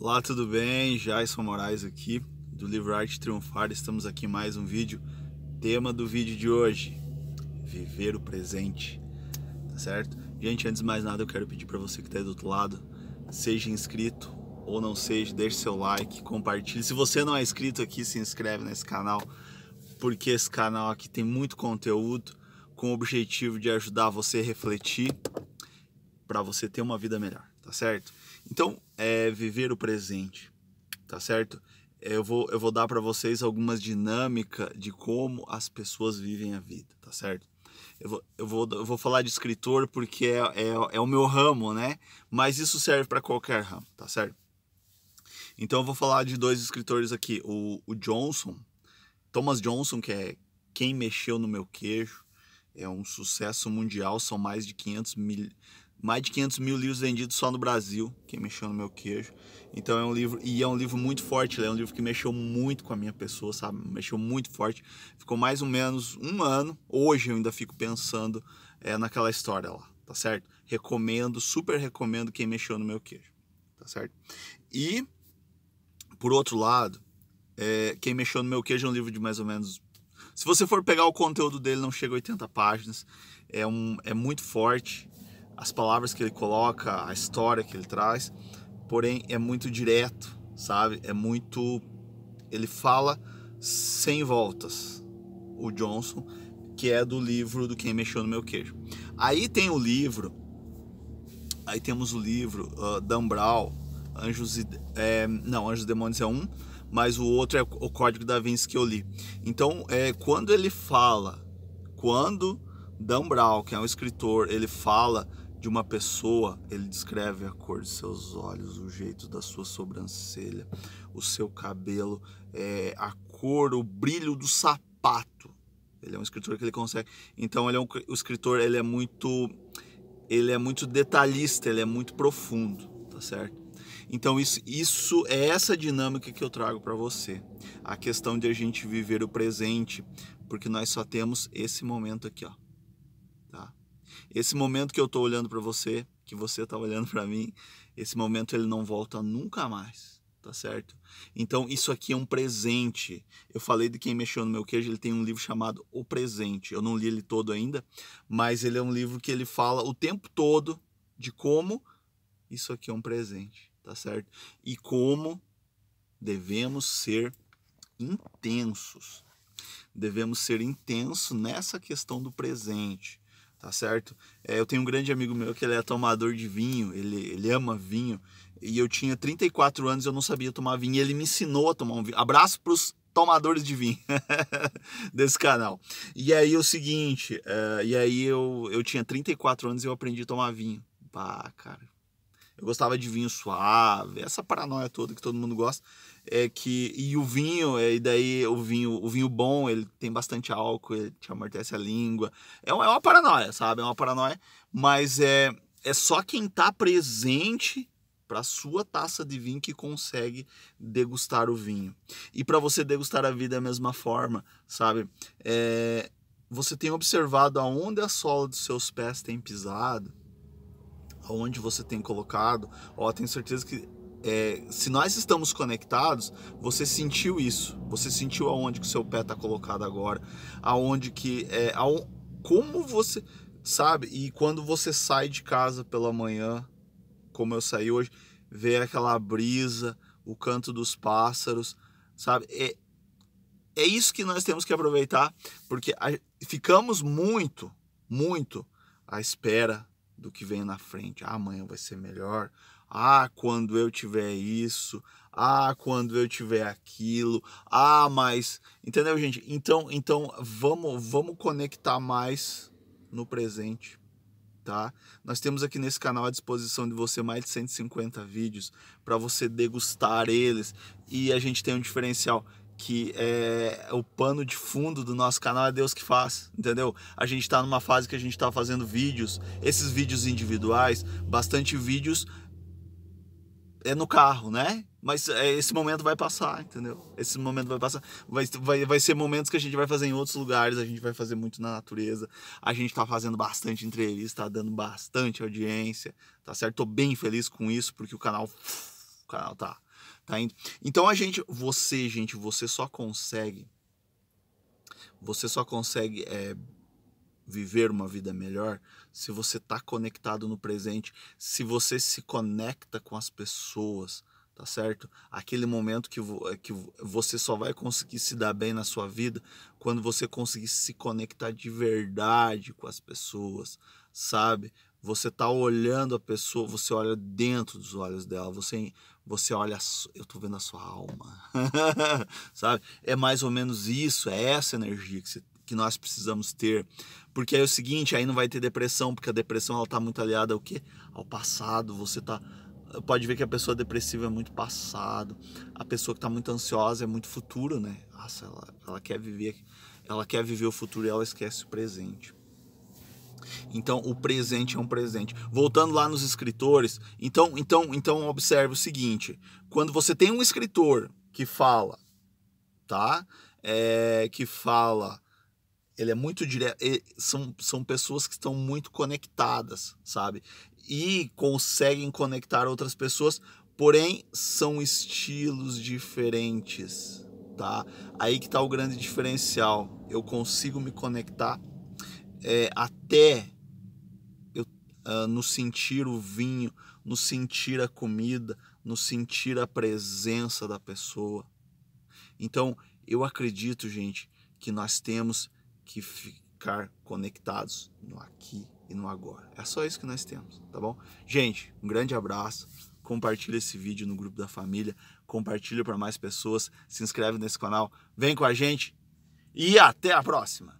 Olá, tudo bem? Jaison Moraes aqui do Livro Arte Triunfar. Estamos aqui em mais um vídeo. Tema do vídeo de hoje: viver o presente. Tá certo? Gente, antes de mais nada, eu quero pedir para você que está aí do outro lado, seja inscrito ou não seja, deixe seu like, compartilhe. Se você não é inscrito aqui, se inscreve nesse canal, porque esse canal aqui tem muito conteúdo com o objetivo de ajudar você a refletir para você ter uma vida melhor tá certo? Então, é viver o presente, tá certo? Eu vou, eu vou dar para vocês algumas dinâmicas de como as pessoas vivem a vida, tá certo? Eu vou, eu vou, eu vou falar de escritor porque é, é, é o meu ramo, né? Mas isso serve para qualquer ramo, tá certo? Então eu vou falar de dois escritores aqui, o, o Johnson, Thomas Johnson, que é Quem Mexeu no Meu Queijo, é um sucesso mundial, são mais de 500 mil, mais de 500 mil livros vendidos só no Brasil, quem mexeu no meu queijo. Então é um livro, e é um livro muito forte, é um livro que mexeu muito com a minha pessoa, sabe? Mexeu muito forte. Ficou mais ou menos um ano, hoje eu ainda fico pensando é, naquela história lá, tá certo? Recomendo, super recomendo quem mexeu no meu queijo, tá certo? E, por outro lado, é, quem mexeu no meu queijo é um livro de mais ou menos se você for pegar o conteúdo dele, não chega a 80 páginas. É, um, é muito forte as palavras que ele coloca, a história que ele traz, porém é muito direto, sabe? É muito. Ele fala sem voltas, o Johnson, que é do livro do Quem Mexeu no Meu Queijo. Aí tem o livro, aí temos o livro uh, ah, Dambral, Anjos e. É, não, Anjos e Demônios é um, mas o outro é o Código da Vinci que eu li. Então, é, quando ele fala, quando Dambral, que é um escritor, ele fala de uma pessoa, ele descreve a cor de seus olhos, o jeito da sua sobrancelha, o seu cabelo, é, a cor, o brilho do sapato. Ele é um escritor que ele consegue. Então ele é um o escritor, ele é muito ele é muito detalhista, ele é muito profundo, tá certo? Então isso, isso é essa dinâmica que eu trago para você. A questão de a gente viver o presente, porque nós só temos esse momento aqui, ó. Esse momento que eu estou olhando para você, que você está olhando para mim, esse momento ele não volta nunca mais, tá certo? Então isso aqui é um presente. Eu falei de quem mexeu no meu queijo, ele tem um livro chamado O Presente. Eu não li ele todo ainda, mas ele é um livro que ele fala o tempo todo de como isso aqui é um presente, tá certo? E como devemos ser intensos. Devemos ser intensos nessa questão do presente tá certo? É, eu tenho um grande amigo meu que ele é tomador de vinho, ele, ele ama vinho. E eu tinha 34 anos, eu não sabia tomar vinho. E ele me ensinou a tomar um vinho. Abraço pros tomadores de vinho desse canal. E aí é o seguinte, uh, e aí eu, eu tinha 34 anos e eu aprendi a tomar vinho. Pá, cara, eu gostava de vinho suave, essa paranoia toda que todo mundo gosta. É que e o vinho, é, e daí o vinho, o vinho bom, ele tem bastante álcool, ele te amortece a língua. É, uma, é uma paranoia, sabe? É uma paranoia, mas é é só quem está presente para sua taça de vinho que consegue degustar o vinho. E para você degustar a vida da mesma forma, sabe? É, você tem observado aonde a sola dos seus pés tem pisado? onde você tem colocado, ó, tenho certeza que é, se nós estamos conectados, você sentiu isso, você sentiu aonde que o seu pé está colocado agora, aonde que é, como você sabe e quando você sai de casa pela manhã, como eu saí hoje, ver aquela brisa, o canto dos pássaros, sabe? É, é isso que nós temos que aproveitar, porque a, ficamos muito, muito à espera do que vem na frente. Ah, amanhã vai ser melhor. Ah, quando eu tiver isso. Ah, quando eu tiver aquilo. Ah, mas entendeu, gente? Então, então vamos, vamos conectar mais no presente, tá? Nós temos aqui nesse canal à disposição de você mais de 150 vídeos para você degustar eles e a gente tem um diferencial que é o pano de fundo do nosso canal é Deus que faz, entendeu? A gente está numa fase que a gente está fazendo vídeos, esses vídeos individuais, bastante vídeos é no carro, né? Mas é, esse momento vai passar, entendeu? Esse momento vai passar. Vai, vai, vai ser momentos que a gente vai fazer em outros lugares, a gente vai fazer muito na natureza. A gente tá fazendo bastante entrevista, tá dando bastante audiência, tá certo? Tô bem feliz com isso, porque o canal. O canal tá Tá indo? Então a gente, você, gente, você só consegue, você só consegue é, viver uma vida melhor se você está conectado no presente, se você se conecta com as pessoas, tá certo? Aquele momento que, vo, é, que você só vai conseguir se dar bem na sua vida quando você conseguir se conectar de verdade com as pessoas, sabe? Você tá olhando a pessoa, você olha dentro dos olhos dela, você você olha, eu estou vendo a sua alma, sabe? É mais ou menos isso, é essa energia que, você, que nós precisamos ter, porque aí é o seguinte, aí não vai ter depressão, porque a depressão ela tá muito aliada ao quê? Ao passado, você tá pode ver que a pessoa depressiva é muito passado, a pessoa que está muito ansiosa é muito futuro, né? Nossa, ela, ela quer viver, ela quer viver o futuro e ela esquece o presente. Então, o presente é um presente. Voltando lá nos escritores, então, então, então observe o seguinte: quando você tem um escritor que fala, tá? É, que fala, ele é muito direto. São, são pessoas que estão muito conectadas, sabe? E conseguem conectar outras pessoas, porém são estilos diferentes, tá? Aí que tá o grande diferencial. Eu consigo me conectar é, até eu, ah, no sentir o vinho, no sentir a comida, no sentir a presença da pessoa. Então, eu acredito, gente, que nós temos que ficar conectados no aqui e no agora. É só isso que nós temos, tá bom? Gente, um grande abraço. Compartilha esse vídeo no grupo da família, compartilha para mais pessoas, se inscreve nesse canal, vem com a gente e até a próxima.